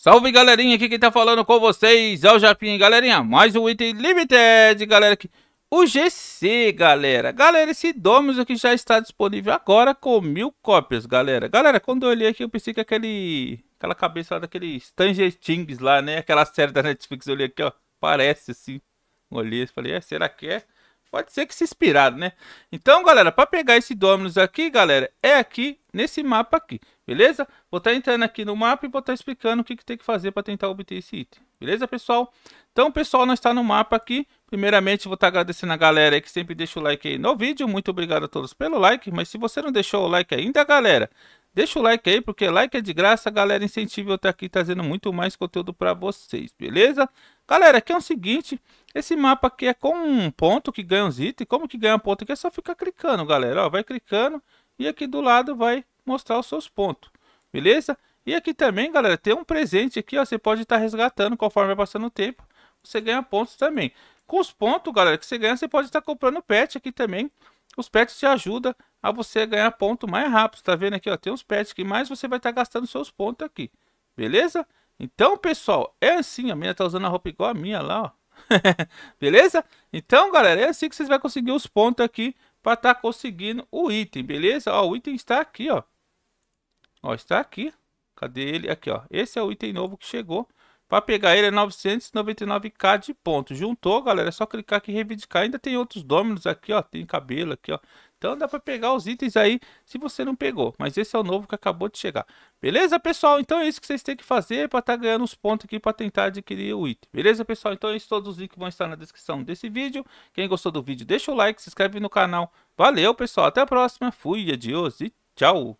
Salve galerinha, aqui quem tá falando com vocês é o Japinha, galerinha, mais um item limited, galera, aqui, o GC, galera, galera, esse Domus aqui já está disponível agora com mil cópias, galera, galera, quando eu olhei aqui eu pensei que aquele, aquela cabeça lá daquele Stranger Things lá, né, aquela série da Netflix, eu olhei aqui, ó, parece assim, olhei, falei, é, será que é? Pode ser que se inspirado, né? Então, galera, para pegar esse Dominus aqui, galera, é aqui nesse mapa aqui. Beleza? Vou estar tá entrando aqui no mapa e vou estar tá explicando o que, que tem que fazer para tentar obter esse item. Beleza, pessoal? Então, pessoal, nós está no mapa aqui. Primeiramente, vou estar tá agradecendo a galera que sempre deixa o like aí no vídeo. Muito obrigado a todos pelo like. Mas se você não deixou o like ainda, galera, deixa o like aí, porque like é de graça. Galera, incentiva eu estar aqui trazendo muito mais conteúdo para vocês, beleza? Galera, aqui é o seguinte, esse mapa aqui é com um ponto que ganha os itens. Como que ganha um ponto aqui? É só ficar clicando, galera. Ó, vai clicando e aqui do lado vai mostrar os seus pontos, beleza? E aqui também, galera, tem um presente aqui, ó, você pode estar tá resgatando conforme vai passando o tempo, você ganha pontos também. Com os pontos, galera, que você ganha, você pode estar tá comprando pet aqui também. Os pets te ajudam a você ganhar ponto mais rápido, tá vendo aqui, ó, tem uns pets que mais você vai estar tá gastando seus pontos aqui, beleza? Então, pessoal, é assim, a minha tá usando a roupa igual a minha lá, ó. beleza? Então, galera, é assim que vocês vão conseguir os pontos aqui para estar tá conseguindo o item, beleza? Ó, o item está aqui, ó. Ó, está aqui. Cadê ele? Aqui, ó. Esse é o item novo que chegou. Para pegar ele é 999k de ponto. Juntou, galera. É só clicar aqui e reivindicar. Ainda tem outros domínios aqui, ó. Tem cabelo aqui, ó. Então dá para pegar os itens aí se você não pegou. Mas esse é o novo que acabou de chegar. Beleza, pessoal? Então é isso que vocês têm que fazer para estar tá ganhando os pontos aqui para tentar adquirir o item. Beleza, pessoal? Então é isso. Todos os links vão estar na descrição desse vídeo. Quem gostou do vídeo, deixa o like, se inscreve no canal. Valeu, pessoal. Até a próxima. Fui, adiós e tchau.